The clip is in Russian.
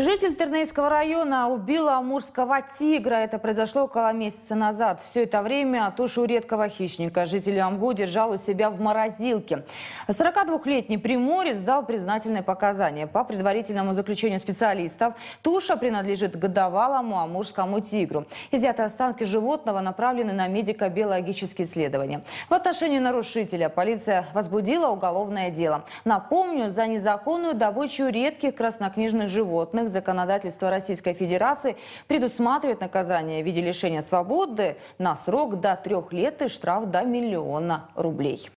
Житель Тернейского района убил амурского тигра. Это произошло около месяца назад. Все это время тушу редкого хищника житель Амгу держал у себя в морозилке. 42-летний приморец дал признательные показания. По предварительному заключению специалистов, туша принадлежит годовалому амурскому тигру. Изъяты останки животного направлены на медико-биологические исследования. В отношении нарушителя полиция возбудила уголовное дело. Напомню, за незаконную добычу редких краснокнижных животных граждан законодательства Российской Федерации предусматривает наказание в виде лишения свободы на срок до трех лет и штраф до миллиона рублей.